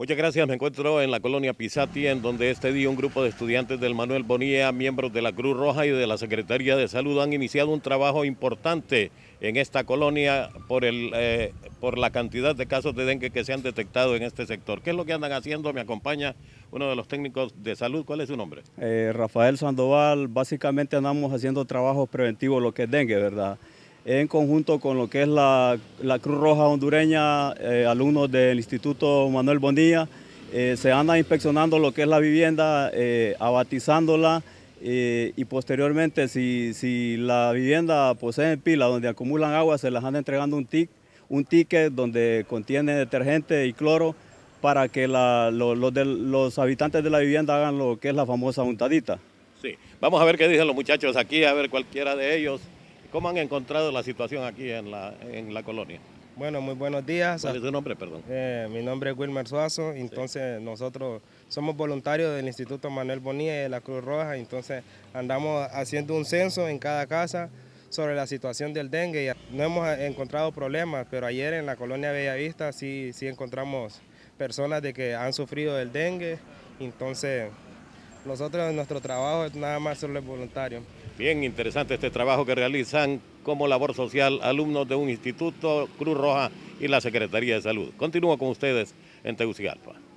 Muchas gracias. Me encuentro en la colonia Pisati, en donde este día un grupo de estudiantes del Manuel Bonilla, miembros de la Cruz Roja y de la Secretaría de Salud han iniciado un trabajo importante en esta colonia por, el, eh, por la cantidad de casos de dengue que se han detectado en este sector. ¿Qué es lo que andan haciendo? Me acompaña uno de los técnicos de salud. ¿Cuál es su nombre? Eh, Rafael Sandoval. Básicamente andamos haciendo trabajos preventivos, lo que es dengue, ¿verdad? en conjunto con lo que es la, Cruz Roja Hondureña, eh, alumnos del Instituto Manuel Bonilla, eh, se anda inspeccionando lo que es la vivienda, eh, abatizándola y posteriormente si, la vivienda posee pues, pila donde acumulan agua, se las anda entregando un, tic, un ticket donde contiene detergente y cloro para que los habitantes de la vivienda hagan lo que es la famosa juntadita. Sí, vamos a ver qué dicen los muchachos aquí, a ver cualquiera de ellos. ¿Cómo han encontrado la situación aquí en la, en la colonia? Bueno, muy buenos días. ¿Cuál es su nombre, perdón? Eh, mi nombre es Wilmer Suazo, entonces nosotros somos voluntarios del Instituto Manuel Bonilla y de la Cruz Roja, entonces andamos haciendo un censo en cada casa sobre la situación del dengue. No hemos encontrado problemas, pero ayer en la colonia Bellavista sí, sí encontramos personas de que han sufrido del dengue, entonces nosotros, nuestro trabajo es nada más solo voluntario. Bien interesante este trabajo que realizan como labor social alumnos de un instituto, Cruz Roja y la Secretaría de Salud. Continúo con ustedes en Tegucigalpa.